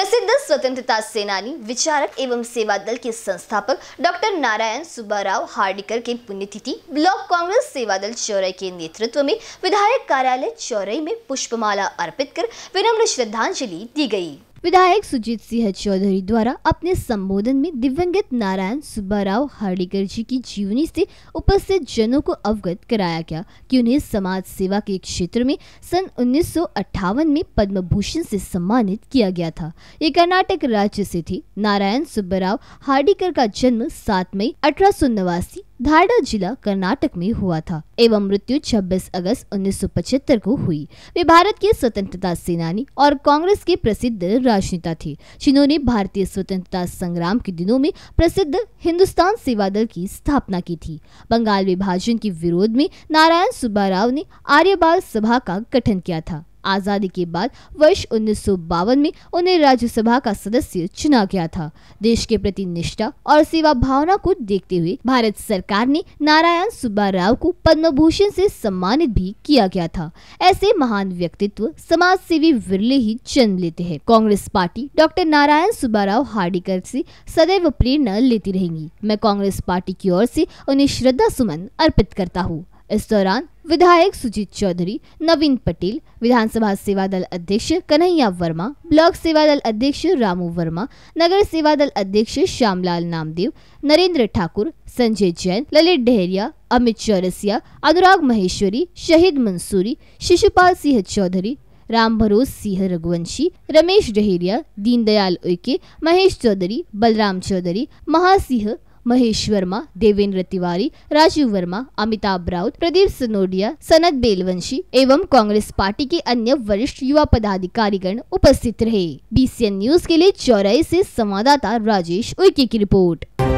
प्रसिद्ध स्वतंत्रता सेनानी विचारक एवं सेवा दल के संस्थापक डॉक्टर नारायण सुब्बाराव हार्डिकर के पुण्यतिथि ब्लॉक कांग्रेस सेवा दल चौरई के नेतृत्व में विधायक कार्यालय चौरई में पुष्पमाला अर्पित कर विनम्र श्रद्धांजलि दी गई विधायक सुजीत सिंह चौधरी द्वारा अपने संबोधन में दिवंगत नारायण सुब्बाराव हार्डिकर जी की जीवनी से उपस्थित जनों को अवगत कराया गया कि उन्हें समाज सेवा के क्षेत्र में सन उन्नीस में पद्म भूषण से सम्मानित किया गया था ये कर्नाटक राज्य से थे नारायण सुब्बाराव हार्डिकर का जन्म सात मई अठारह धारडा जिला कर्नाटक में हुआ था एवं मृत्यु 26 अगस्त उन्नीस को हुई वे भारत के स्वतंत्रता सेनानी और कांग्रेस के प्रसिद्ध राजनेता थे जिन्होंने भारतीय स्वतंत्रता संग्राम के दिनों में प्रसिद्ध हिंदुस्तान सेवा दल की स्थापना की थी बंगाल विभाजन के विरोध में नारायण सुब्बाराव ने आर्यबाल सभा का गठन किया था आज़ादी के बाद वर्ष उन्नीस में उन्हें राज्यसभा का सदस्य चुना गया था देश के प्रति निष्ठा और सेवा भावना को देखते हुए भारत सरकार ने नारायण सुब्बा राव को पद्म भूषण से सम्मानित भी किया गया था ऐसे महान व्यक्तित्व समाज सेवी विरले ही जन्म लेते हैं कांग्रेस पार्टी डॉक्टर नारायण सुब्बा राव हार्डिकर ऐसी सदैव प्रेरणा लेती रहेंगी मैं कांग्रेस पार्टी की ओर ऐसी उन्हें श्रद्धा सुमन अर्पित करता हूँ इस दौरान विधायक सुजीत चौधरी नवीन पटेल विधानसभा सेवा दल अध्यक्ष कन्हैया वर्मा ब्लॉक सेवा दल अध्यक्ष रामू वर्मा नगर सेवा दल अध्यक्ष श्यामलाल नामदेव नरेंद्र ठाकुर संजय जैन ललित डहरिया अमित चौरसिया अनुराग महेश्वरी शहीद मंसूरी शिशुपाल सिंह चौधरी राम भरोस सिंह रघुवंशी रमेश डहेरिया दीनदयाल उइके महेश चौधरी बलराम चौधरी महासिंह महेश वर्मा देवेंद्र तिवारी राजीव वर्मा अमिताभ राउत प्रदीप सनोडिया सनत बेलवंशी एवं कांग्रेस पार्टी के अन्य वरिष्ठ युवा पदाधिकारीगण उपस्थित रहे बीसीएन न्यूज के लिए चौराई ऐसी संवाददाता राजेश उइके की रिपोर्ट